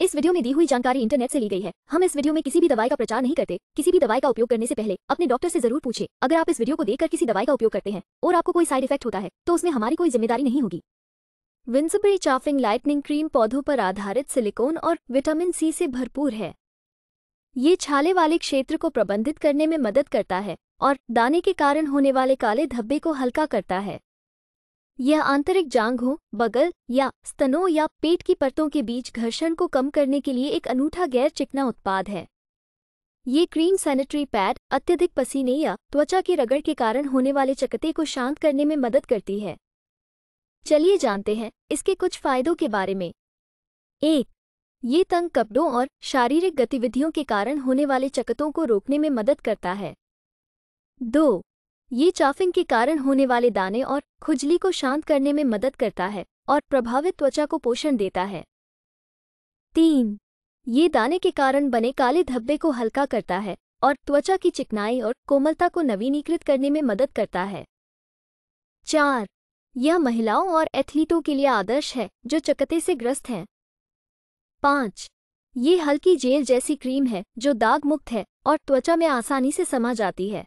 इस वीडियो में दी हुई जानकारी इंटरनेट से ली गई है हम इस वीडियो में किसी भी दवाई का प्रचार नहीं करते किसी भी दवाई का उपयोग करने से पहले अपने डॉक्टर से जरूर पूछे अगर आप इस वीडियो को देखकर किसी दवाई का उपयोग करते हैं और आपको कोई साइड इफेक्ट होता है तो उसमें हमारी कोई जिम्मेदारी नहीं होगी विंसप्री चाफिंग लाइटनिंग क्रीम पौधों पर आधारित सिलिकोन और विटामिन सी से भरपूर है ये छाले वाले क्षेत्र को प्रबंधित करने में मदद करता है और दाने के कारण होने वाले काले धब्बे को हल्का करता है यह आंतरिक जांघों बगल या स्तनों या पेट की परतों के बीच घर्षण को कम करने के लिए एक अनूठा गैर चिकना उत्पाद है ये क्रीम सैनिटरी पैड अत्यधिक पसीने या त्वचा के रगड़ के कारण होने वाले चकते को शांत करने में मदद करती है चलिए जानते हैं इसके कुछ फायदों के बारे में एक ये तंग कपड़ों और शारीरिक गतिविधियों के कारण होने वाले चकतों को रोकने में मदद करता है दो ये चाफिंग के कारण होने वाले दाने और खुजली को शांत करने में मदद करता है और प्रभावित त्वचा को पोषण देता है तीन ये दाने के कारण बने काले धब्बे को हल्का करता है और त्वचा की चिकनाई और कोमलता को नवीनीकृत करने में मदद करता है चार यह महिलाओं और एथलीटों के लिए आदर्श है जो चकते से ग्रस्त हैं पाँच ये हल्की जेल जैसी क्रीम है जो दाग मुक्त है और त्वचा में आसानी से समा जाती है